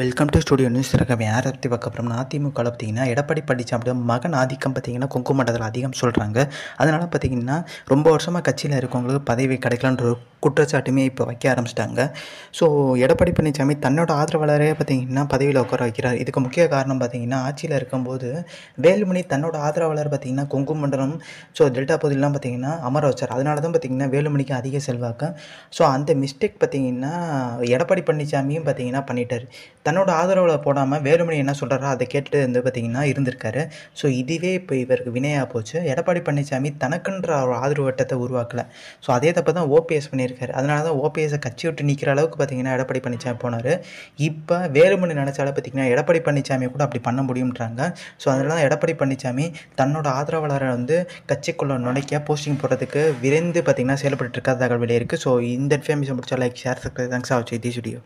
welcome to studio news இருக்கவே யாரை பற்றி பார்க்க அப்புறம் அதிமுக பார்த்தீங்கன்னா எடப்பாடி பழனிசாமி மகன் ஆதிக்கம் பார்த்தீங்கன்னா கொங்கு மண்டலத்தில் அதிகம் சொல்கிறாங்க அதனால் பார்த்தீங்கன்னா ரொம்ப வருஷமாக கட்சியில் இருக்கவங்களுக்கு பதவி கிடைக்கலான்ற ஒரு குற்றச்சாட்டுமே இப்போ வைக்க ஆரம்பிச்சிட்டாங்க ஸோ எடப்பாடி பழனிசாமி தன்னோட ஆதரவாளரே பார்த்தீங்கன்னா பதவியில் உட்கார வைக்கிறார் இதுக்கு முக்கிய காரணம் பார்த்தீங்கன்னா ஆட்சியில் இருக்கும்போது வேலுமணி தன்னோட ஆதரவாளர் பார்த்தீங்கன்னா கொங்கு மண்டலம் ஸோ டெல்டா பகுதியிலாம் பார்த்தீங்கன்னா அமர வச்சார் அதனால தான் பார்த்தீங்கன்னா வேலுமணிக்கு அதிக செல்வாக்கு ஸோ அந்த மிஸ்டேக் பார்த்தீங்கன்னா எடப்பாடி பழனிசாமியும் பார்த்தீங்கன்னா பண்ணிட்டார் தன்னோட ஆதரவில் போடாமல் வேலுமணி என்ன சொல்கிறாரோ அதை கேட்டு வந்து பார்த்திங்கன்னா இருந்திருக்காரு ஸோ இதுவே இப்போ இவருக்கு வினையாக போச்சு எடப்பாடி பழனிசாமி தனக்குன்ற ஒரு ஆதரவு வட்டத்தை உருவாக்கலை ஸோ அதே தப்பு தான் ஓபிஎஸ் பண்ணியிருக்காரு அதனால தான் ஓபிஎஸை கட்சி விட்டு நிற்கிற அளவுக்கு பார்த்திங்கன்னா எடப்பாடி பழனிசாமி போனார் இப்போ வேலுமணி நினச்சால பார்த்திங்கன்னா எடப்பாடி பழனிசாமி கூட அப்படி பண்ண முடியுன்றாங்க ஸோ அதனால தான் எடப்பாடி பழனிசாமி தன்னோட ஆதரவாளரை வந்து கட்சிக்குள்ளே நுழைக்க போஸ்டிங் போடுறதுக்கு விரைந்து பார்த்திங்கன்னா செயல்பட்டு இருக்காத தகவல் வெளியே இருக்குது ஸோ இந்த இன்ஃபர்மேஷன் முடிச்சால் லைக் ஷேர் சப்ஸ்கிரைப் தேங்க்ஸ் ஆச்சு திஸ் வீடியோ